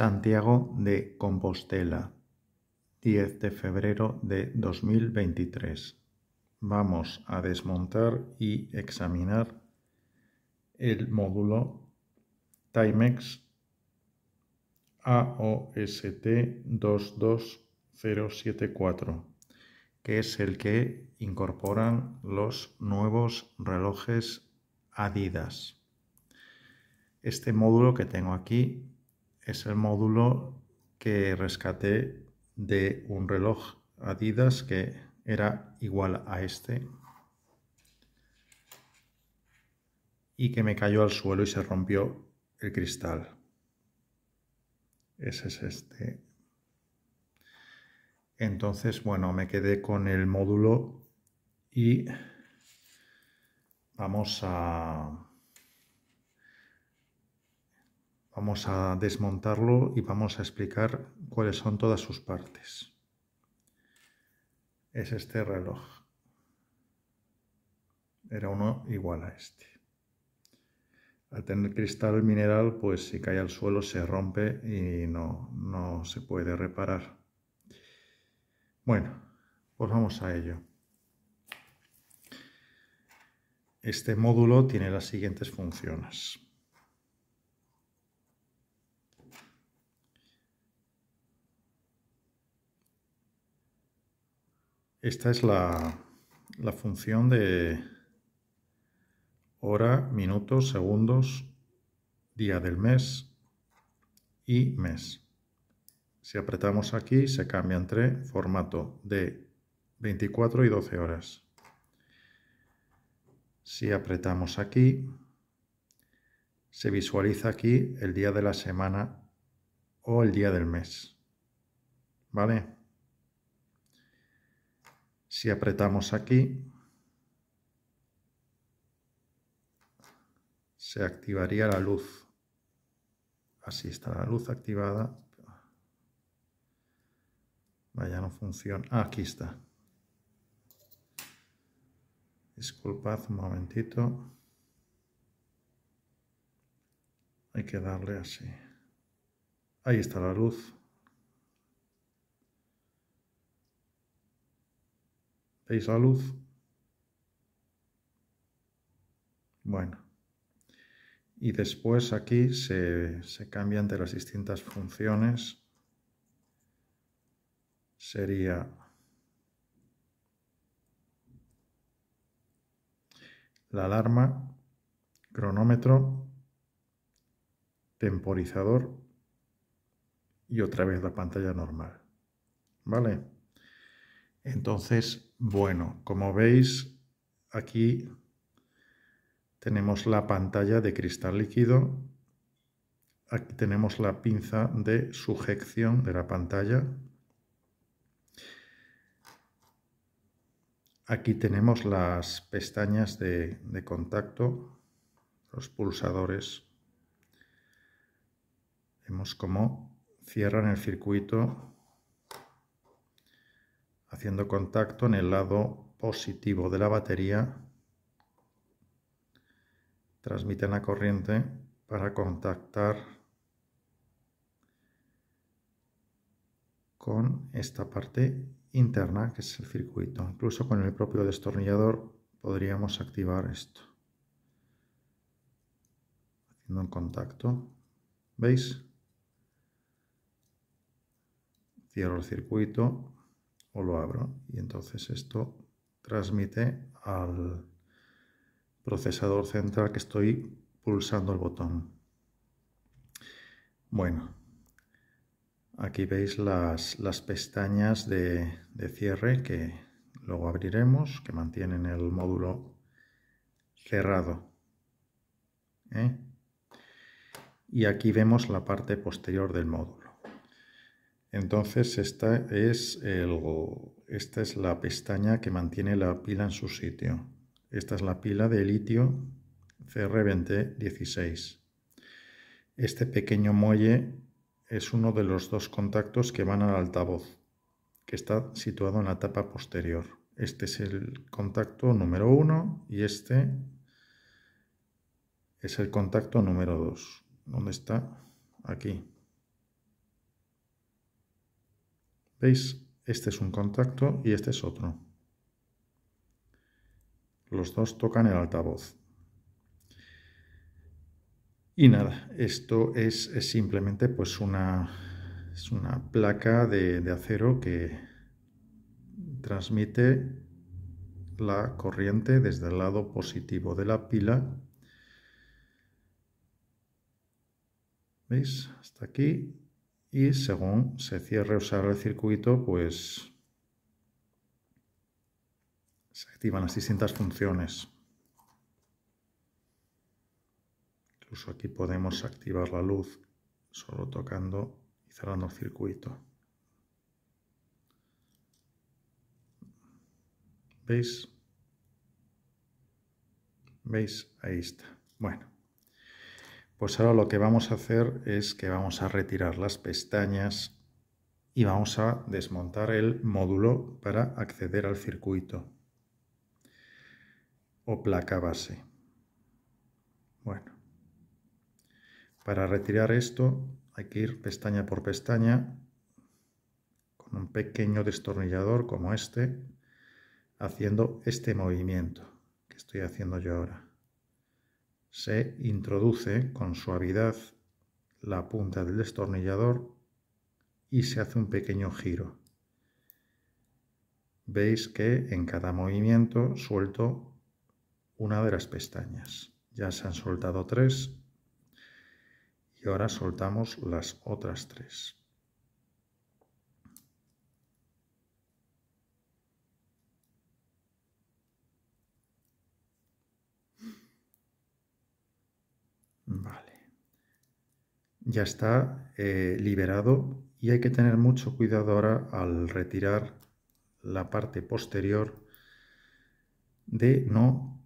Santiago de Compostela, 10 de febrero de 2023. Vamos a desmontar y examinar el módulo Timex AOST 22074, que es el que incorporan los nuevos relojes Adidas. Este módulo que tengo aquí es el módulo que rescaté de un reloj Adidas que era igual a este y que me cayó al suelo y se rompió el cristal. Ese es este. Entonces, bueno, me quedé con el módulo y vamos a Vamos a desmontarlo y vamos a explicar cuáles son todas sus partes. Es este reloj. Era uno igual a este. Al tener cristal mineral, pues si cae al suelo se rompe y no, no se puede reparar. Bueno, pues vamos a ello. Este módulo tiene las siguientes funciones. Esta es la, función de hora, minutos, segundos, día del mes y mes. Si apretamos aquí, se cambia entre formato de 24 y 12 horas. Si apretamos aquí, se visualiza aquí el día de la semana o el día del mes. ¿Vale? Si apretamos aquí, se activaría la luz. Así está la luz activada. Vaya, no funciona. Ah, aquí está. Disculpad un momentito. Hay que darle así. Ahí está la luz. veis la luz. Bueno. Y después aquí se, se cambian de las distintas funciones. Sería la alarma, cronómetro, temporizador y otra vez la pantalla normal. ¿Vale? Entonces, bueno, como veis, aquí tenemos la pantalla de cristal líquido. Aquí tenemos la pinza de sujeción de la pantalla. Aquí tenemos las pestañas de, de contacto, los pulsadores. Vemos cómo cierran el circuito haciendo contacto en el lado positivo de la batería, transmiten la corriente para contactar con esta parte interna que es el circuito. Incluso con el propio destornillador podríamos activar esto. Haciendo un contacto. ¿Veis? Cierro el circuito, lo abro y entonces esto transmite al procesador central que estoy pulsando el botón. Bueno, aquí veis las, pestañas de, cierre que luego abriremos, que mantienen el módulo cerrado. ¿eh? Y aquí vemos la parte posterior del módulo. Entonces esta es, la pestaña que mantiene la pila en su sitio. Esta es la pila de litio CR2016. Este pequeño muelle es uno de los dos contactos que van al altavoz, que está situado en la tapa posterior. Este es el contacto número 1 y este es el contacto número 2. ¿Dónde está? Aquí. ¿Veis? Este es un contacto y este es otro. Los dos tocan el altavoz. Y nada, esto es, simplemente pues una, es una placa de acero que transmite la corriente desde el lado positivo de la pila. ¿Veis? Hasta aquí y según se cierre o se el circuito, pues se activan las distintas funciones. Incluso aquí podemos activar la luz solo tocando y cerrando el circuito. ¿Veis? ¿Veis? Ahí está. Bueno. Pues ahora lo que vamos a hacer es que vamos a retirar las pestañas y vamos a desmontar el módulo para acceder al circuito o placa base. Bueno, para retirar esto hay que ir pestaña por pestaña con un pequeño destornillador como este haciendo este movimiento que estoy haciendo yo ahora se introduce con suavidad la punta del destornillador y se hace un pequeño giro. Veis que en cada movimiento suelto una de las pestañas. Ya se han soltado tres y ahora soltamos las otras tres. Vale. Ya está eh, liberado y hay que tener mucho cuidado ahora al retirar la parte posterior de no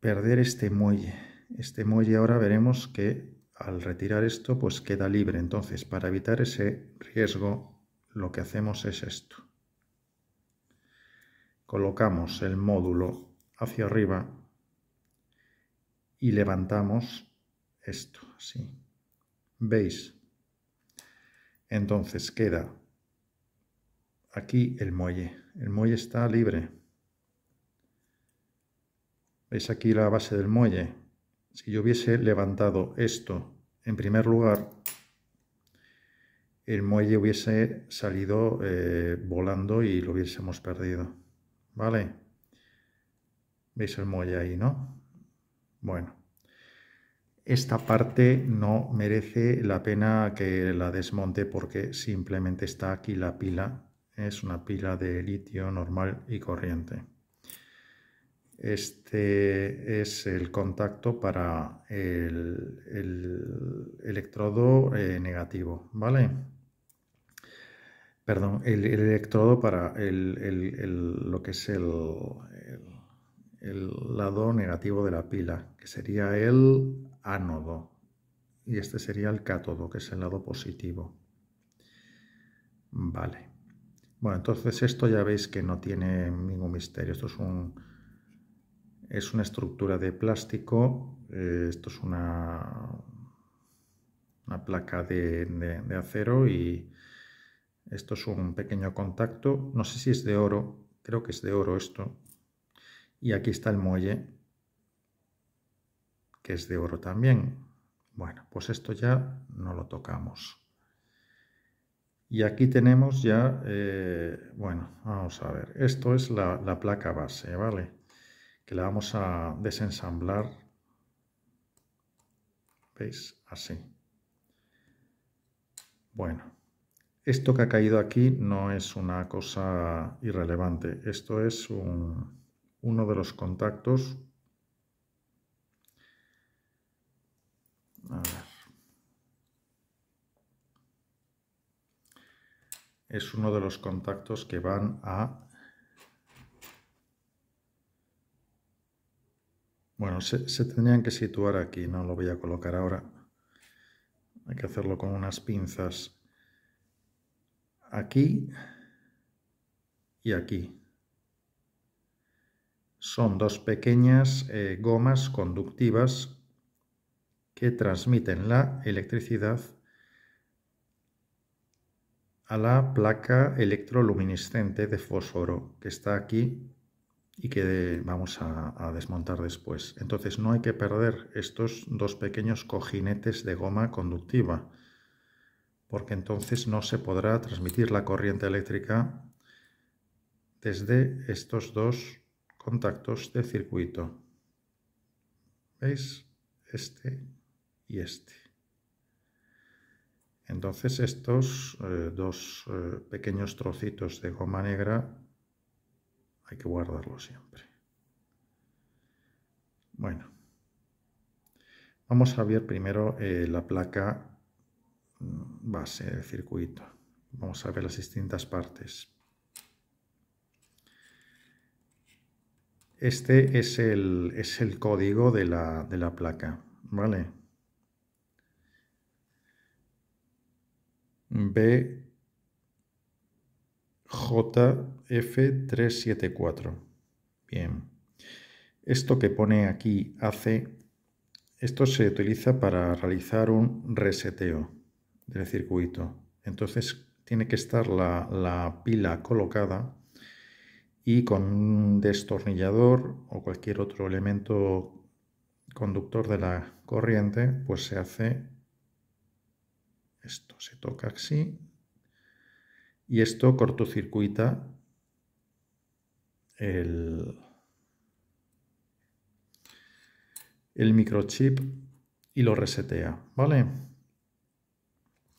perder este muelle. Este muelle ahora veremos que al retirar esto pues queda libre. Entonces para evitar ese riesgo lo que hacemos es esto. Colocamos el módulo hacia arriba y levantamos esto, así. ¿Veis? Entonces queda aquí el muelle. El muelle está libre. ¿Veis aquí la base del muelle? Si yo hubiese levantado esto en primer lugar, el muelle hubiese salido eh, volando y lo hubiésemos perdido. ¿Vale? ¿Veis el muelle ahí, no? Bueno esta parte no merece la pena que la desmonte porque simplemente está aquí la pila. Es una pila de litio normal y corriente. Este es el contacto para el, electrodo eh, negativo, ¿vale? Perdón, el, electrodo para lo que es el, lado negativo de la pila, que sería el ánodo y este sería el cátodo, que es el lado positivo. Vale. Bueno, entonces esto ya veis que no tiene ningún misterio. Esto es, un, es una estructura de plástico. Eh, esto es una, una placa de, de, acero y esto es un pequeño contacto. No sé si es de oro. Creo que es de oro esto. Y aquí está el muelle que es de oro también. Bueno, pues esto ya no lo tocamos. Y aquí tenemos ya, eh, bueno, vamos a ver, esto es la, placa base, ¿vale? Que la vamos a desensamblar, ¿veis? Así. Bueno, esto que ha caído aquí no es una cosa irrelevante, esto es uno de los contactos Es uno de los contactos que van a... Bueno, se, tendrían que situar aquí, no lo voy a colocar ahora. Hay que hacerlo con unas pinzas. Aquí y aquí. Son dos pequeñas eh, gomas conductivas que transmiten la electricidad a la placa electroluminiscente de fósforo que está aquí y que vamos a, desmontar después. Entonces no hay que perder estos dos pequeños cojinetes de goma conductiva porque entonces no se podrá transmitir la corriente eléctrica desde estos dos contactos de circuito. ¿Veis? Este y este. Entonces estos eh, dos eh, pequeños trocitos de goma negra hay que guardarlos siempre. Bueno, vamos a ver primero eh, la placa mm, base del circuito. Vamos a ver las distintas partes. Este es el, es el código de la, de la placa, ¿vale? BJF374. Bien. Esto que pone aquí hace, esto se utiliza para realizar un reseteo del circuito. Entonces tiene que estar la, la pila colocada y con un destornillador o cualquier otro elemento conductor de la corriente, pues se hace esto se toca así. Y esto cortocircuita el, microchip y lo resetea, ¿vale?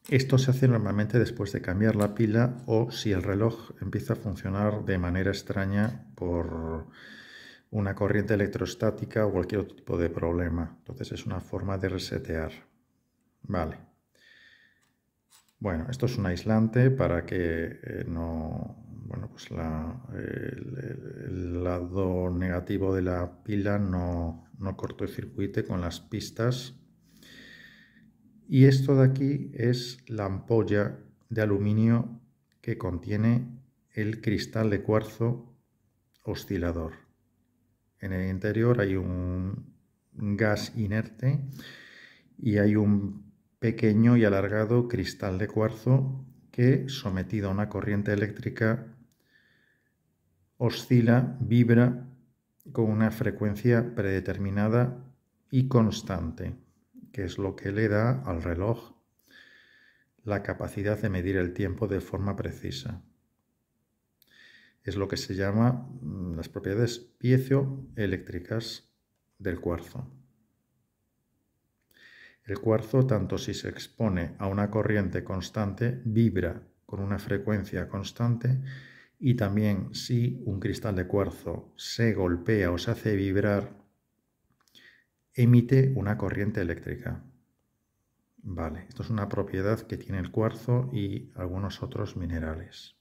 Esto se hace normalmente después de cambiar la pila o si el reloj empieza a funcionar de manera extraña por una corriente electrostática o cualquier otro tipo de problema. Entonces es una forma de resetear. Vale. Bueno, esto es un aislante para que eh, no, bueno, pues el, lado negativo de la pila no, el circuito con las pistas. Y esto de aquí es la ampolla de aluminio que contiene el cristal de cuarzo oscilador. En el interior hay un gas inerte y hay un pequeño y alargado cristal de cuarzo que, sometido a una corriente eléctrica, oscila, vibra con una frecuencia predeterminada y constante, que es lo que le da al reloj la capacidad de medir el tiempo de forma precisa. Es lo que se llama mm, las propiedades piezoeléctricas del cuarzo. El cuarzo, tanto si se expone a una corriente constante, vibra con una frecuencia constante y también si un cristal de cuarzo se golpea o se hace vibrar, emite una corriente eléctrica. Vale, esto es una propiedad que tiene el cuarzo y algunos otros minerales.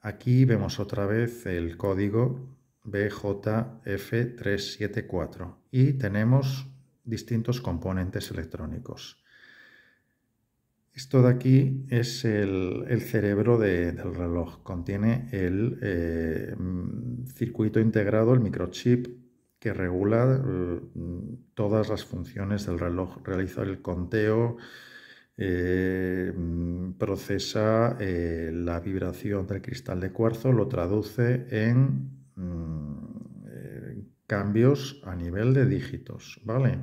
Aquí vemos otra vez el código BJF374 y tenemos distintos componentes electrónicos. Esto de aquí es el, cerebro del reloj. Contiene el eh, circuito integrado, el microchip, que regula mm, todas las funciones del reloj. Realiza el conteo, eh, mm, procesa eh, la vibración del cristal de cuarzo, lo traduce en cambios a nivel de dígitos, ¿vale?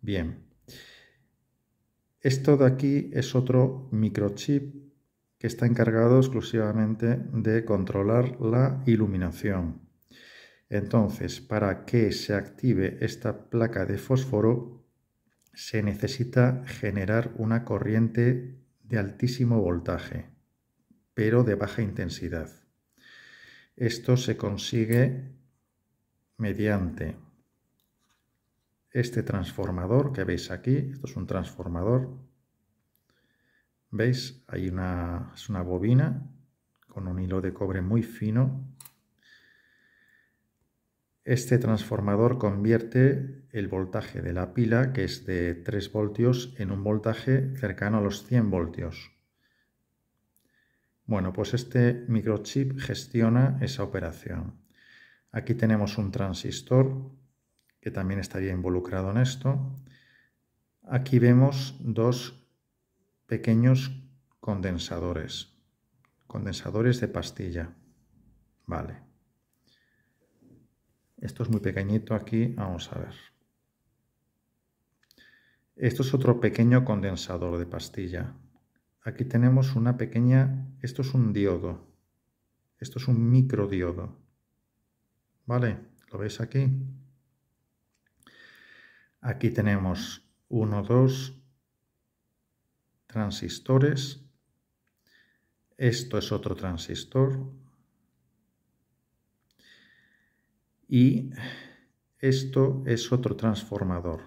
Bien. Esto de aquí es otro microchip que está encargado exclusivamente de controlar la iluminación. Entonces, para que se active esta placa de fósforo, se necesita generar una corriente de altísimo voltaje, pero de baja intensidad. Esto se consigue mediante este transformador que veis aquí, esto es un transformador, veis, hay una, es una bobina con un hilo de cobre muy fino. Este transformador convierte el voltaje de la pila, que es de 3 voltios, en un voltaje cercano a los 100 voltios. Bueno, pues este microchip gestiona esa operación. Aquí tenemos un transistor que también estaría involucrado en esto. Aquí vemos dos pequeños condensadores, condensadores de pastilla. Vale. Esto es muy pequeñito aquí, vamos a ver. Esto es otro pequeño condensador de pastilla. Aquí tenemos una pequeña... Esto es un diodo. Esto es un microdiodo. ¿Vale? ¿Lo veis aquí? Aquí tenemos uno, dos transistores. Esto es otro transistor. Y esto es otro transformador.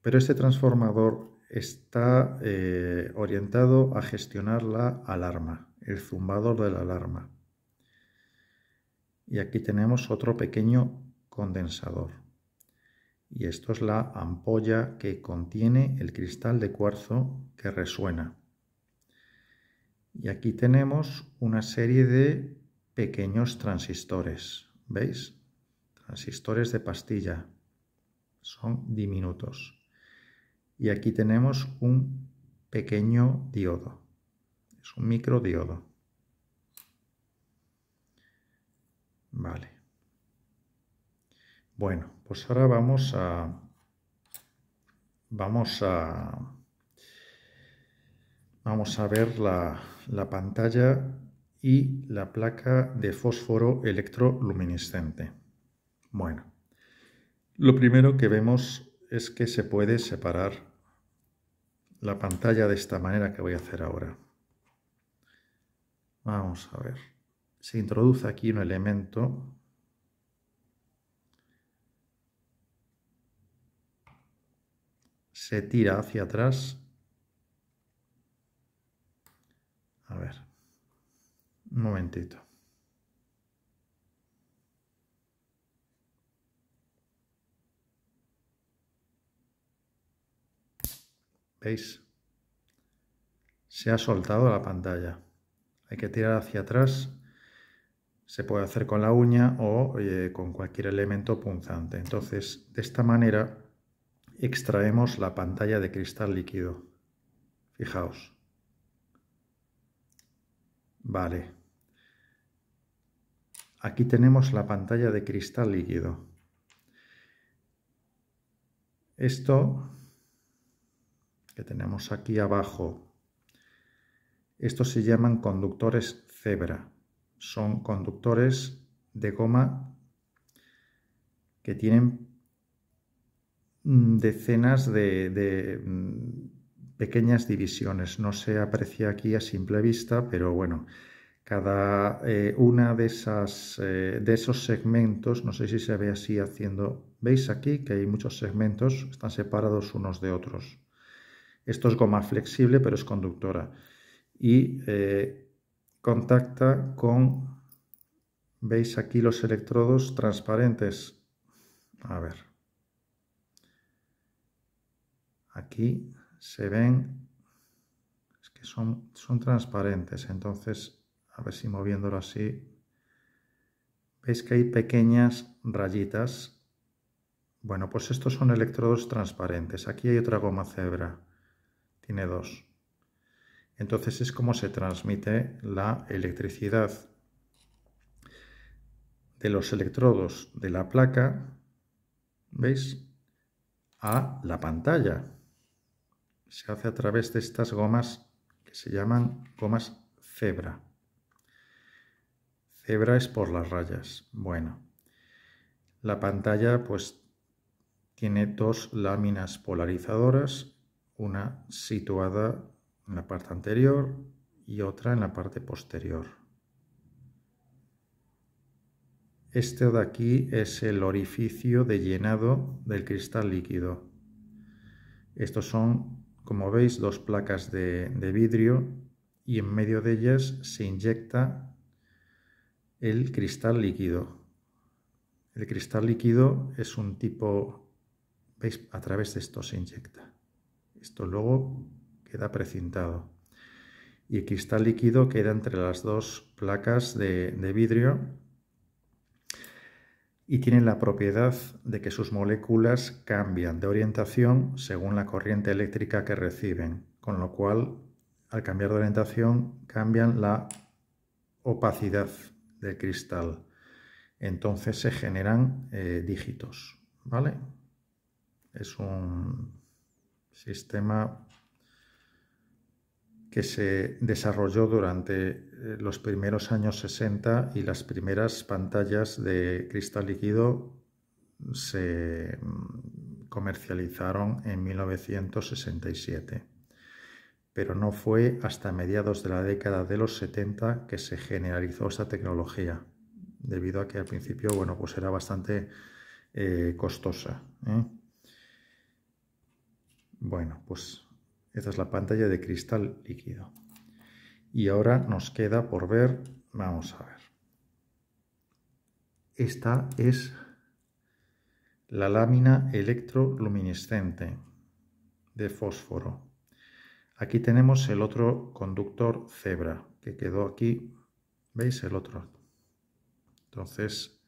Pero este transformador está eh, orientado a gestionar la alarma, el zumbador de la alarma y aquí tenemos otro pequeño condensador. Y esto es la ampolla que contiene el cristal de cuarzo que resuena. Y aquí tenemos una serie de pequeños transistores, ¿veis? Transistores de pastilla, son diminutos. Y aquí tenemos un pequeño diodo, es un microdiodo. Vale. Bueno, pues ahora vamos a... Vamos a... Vamos a ver la, la pantalla y la placa de fósforo electroluminiscente. Bueno, lo primero que vemos es que se puede separar la pantalla de esta manera que voy a hacer ahora. Vamos a ver se introduce aquí un elemento se tira hacia atrás. A ver, un momentito. ¿Veis? Se ha soltado la pantalla. Hay que tirar hacia atrás se puede hacer con la uña o eh, con cualquier elemento punzante. Entonces, de esta manera extraemos la pantalla de cristal líquido. Fijaos. Vale. Aquí tenemos la pantalla de cristal líquido. Esto que tenemos aquí abajo, estos se llaman conductores cebra son conductores de goma que tienen mm, decenas de, mm, pequeñas divisiones. No se aprecia aquí a simple vista, pero bueno, cada eh, una de esas eh, de esos segmentos, no sé si se ve así haciendo, veis aquí que hay muchos segmentos, están separados unos de otros. Esto es goma flexible, pero es conductora. Y eh, contacta con, veis aquí los electrodos transparentes, a ver, aquí se ven, es que son, son transparentes, entonces, a ver si moviéndolo así, veis que hay pequeñas rayitas, bueno, pues estos son electrodos transparentes, aquí hay otra goma cebra, tiene dos. Entonces es como se transmite la electricidad de los electrodos de la placa, ¿veis? A la pantalla. Se hace a través de estas gomas que se llaman gomas cebra. Cebra es por las rayas. Bueno, la pantalla pues tiene dos láminas polarizadoras, una situada en la parte anterior y otra en la parte posterior. Este de aquí es el orificio de llenado del cristal líquido. Estos son, como veis, dos placas de, vidrio y en medio de ellas se inyecta el cristal líquido. El cristal líquido es un tipo, veis, a través de esto se inyecta. Esto luego queda precintado. Y el cristal líquido queda entre las dos placas de, vidrio y tienen la propiedad de que sus moléculas cambian de orientación según la corriente eléctrica que reciben, con lo cual al cambiar de orientación cambian la opacidad del cristal. Entonces se generan eh, dígitos, ¿vale? Es un sistema que se desarrolló durante eh, los primeros años 60 y las primeras pantallas de cristal líquido se mm, comercializaron en 1967. Pero no fue hasta mediados de la década de los 70 que se generalizó esta tecnología, debido a que al principio bueno, pues era bastante eh, costosa. ¿eh? Bueno, pues esta es la pantalla de cristal líquido. Y ahora nos queda por ver, vamos a ver. Esta es la lámina electroluminiscente de fósforo. Aquí tenemos el otro conductor cebra que quedó aquí. ¿Veis el otro? Entonces,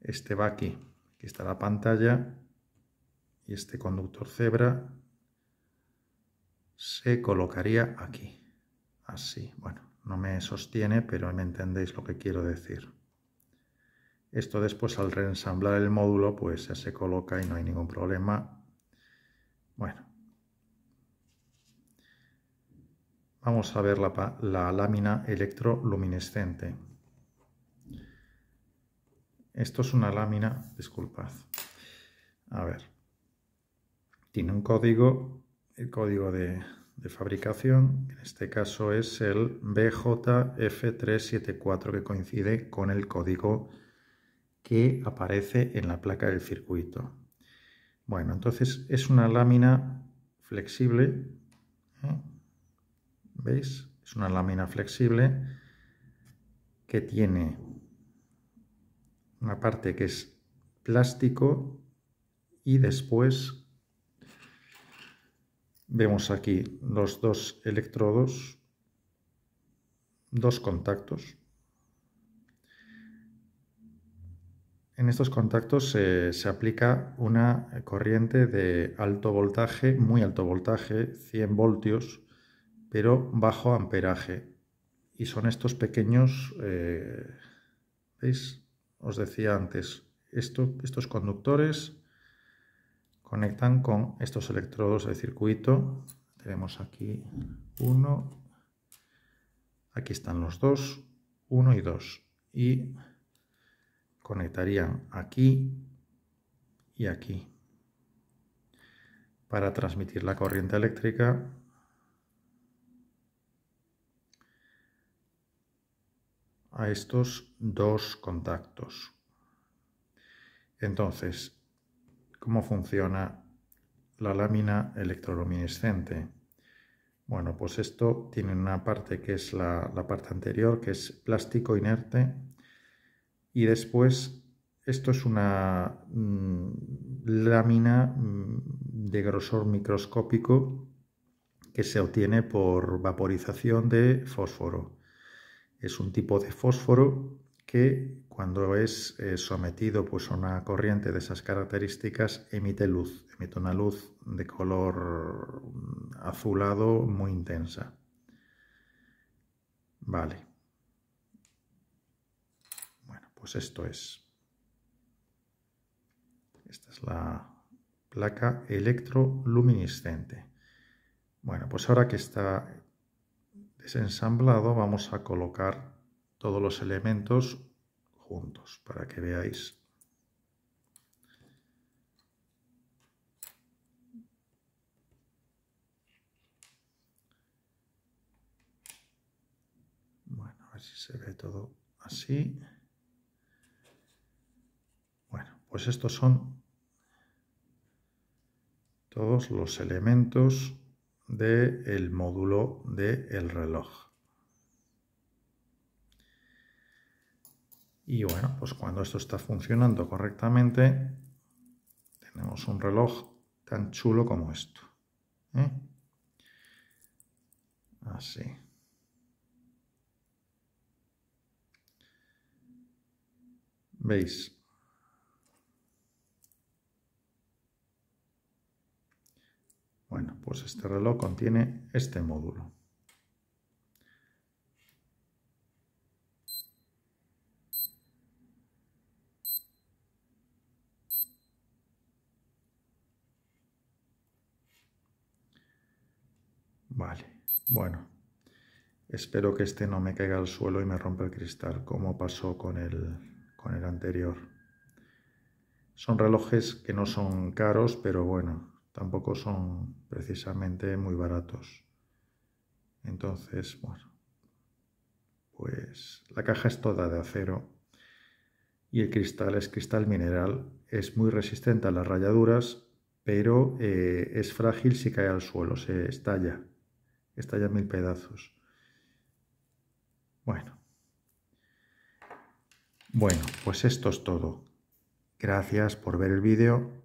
este va aquí. Aquí está la pantalla y este conductor cebra se colocaría aquí. Así. Bueno, no me sostiene, pero me entendéis lo que quiero decir. Esto después al reensamblar el módulo, pues ya se coloca y no hay ningún problema. Bueno. Vamos a ver la, lámina electroluminescente. Esto es una lámina, disculpad. A ver. Tiene un código el código de, fabricación, en este caso es el BJF374 que coincide con el código que aparece en la placa del circuito. Bueno, entonces es una lámina flexible, ¿eh? ¿veis? Es una lámina flexible que tiene una parte que es plástico y después Vemos aquí los dos electrodos, dos contactos. En estos contactos se aplica una corriente de alto voltaje, muy alto voltaje, 100 voltios, pero bajo amperaje. Y son estos pequeños, eh, ¿veis? Os decía antes, estos conductores conectan con estos electrodos del circuito. Tenemos aquí uno, aquí están los dos, uno y dos. Y conectarían aquí y aquí para transmitir la corriente eléctrica a estos dos contactos. Entonces, cómo funciona la lámina electroluminescente. Bueno, pues esto tiene una parte que es la, parte anterior, que es plástico inerte, y después esto es una mm, lámina mm, de grosor microscópico que se obtiene por vaporización de fósforo. Es un tipo de fósforo que cuando es eh, sometido pues, a una corriente de esas características emite luz, emite una luz de color mm, azulado muy intensa. Vale. Bueno, pues esto es. Esta es la placa electroluminiscente. Bueno, pues ahora que está desensamblado vamos a colocar todos los elementos juntos para que veáis. Bueno, a ver si se ve todo así. Bueno, pues estos son todos los elementos del el módulo del reloj. Y bueno, pues cuando esto está funcionando correctamente, tenemos un reloj tan chulo como esto. ¿eh? Así. ¿Veis? Bueno, pues este reloj contiene este módulo. Vale, bueno. Espero que este no me caiga al suelo y me rompa el cristal, como pasó con el, con el anterior. Son relojes que no son caros, pero bueno, tampoco son precisamente muy baratos. Entonces, bueno, pues la caja es toda de acero y el cristal es cristal mineral. Es muy resistente a las rayaduras, pero eh, es frágil si cae al suelo, se estalla está ya en mil pedazos. Bueno. Bueno, pues esto es todo. Gracias por ver el vídeo